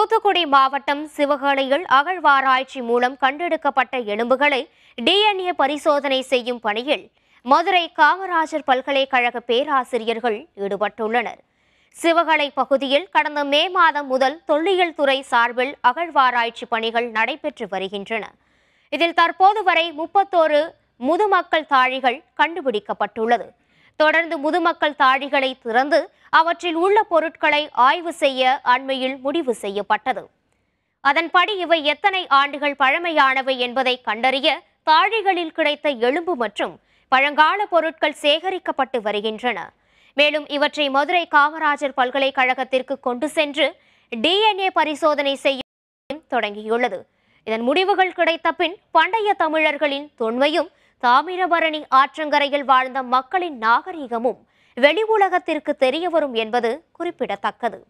தூத்துக்குடி மாவட்டம் சிவகாளியில் அகழ்வாராய்ச்சி மூலம் கண்டெடுக்கப்பட்ட எலும்புகளை டிஎன்ஏ பரிசோதனை செய்யும் பணியில் மதுரை காமராஜர் பல்கலைக்கழக பேராசிரியர்கள் ஈடுபட்டுள்ளனர் சிவகலை பகுதியில் கடந்த மே மாதம் முதல் தொல்லியல் துறை சார்பில் அகழ்வாராய்ச்சி பணிகள் நடைபெற்று வருகின்றன இதில் தற்போது வரை முப்பத்தோரு முதுமக்கள் தாழிகள் கண்டுபிடிக்கப்பட்டுள்ளது தொடர்ந்து முதுமக்கள் தாழிகளை திறந்து அவற்றில் உள்ள பொருட்களை ஆய்வு செய்ய அண்மையில் முடிவு செய்யப்பட்டது அதன்படி இவை எத்தனை ஆண்டுகள் பழமையானவை என்பதை கண்டறிய தாழிகளில் கிடைத்த எலும்பு மற்றும் பழங்கால பொருட்கள் சேகரிக்கப்பட்டு வருகின்றன மேலும் இவற்றை மதுரை காமராஜர் பல்கலைக்கழகத்திற்கு கொண்டு சென்று டிஎன்ஏ பரிசோதனை செய்ய தொடங்கியுள்ளது இதன் முடிவுகள் கிடைத்த பின் பண்டைய தமிழர்களின் தொன்மையும் தாமிரபரணி ஆற்றங்கரையில் வாழ்ந்த மக்களின் நாகரீகமும் வெளி உலகத்திற்கு தெரிய வரும் என்பது குறிப்பிடத்தக்கது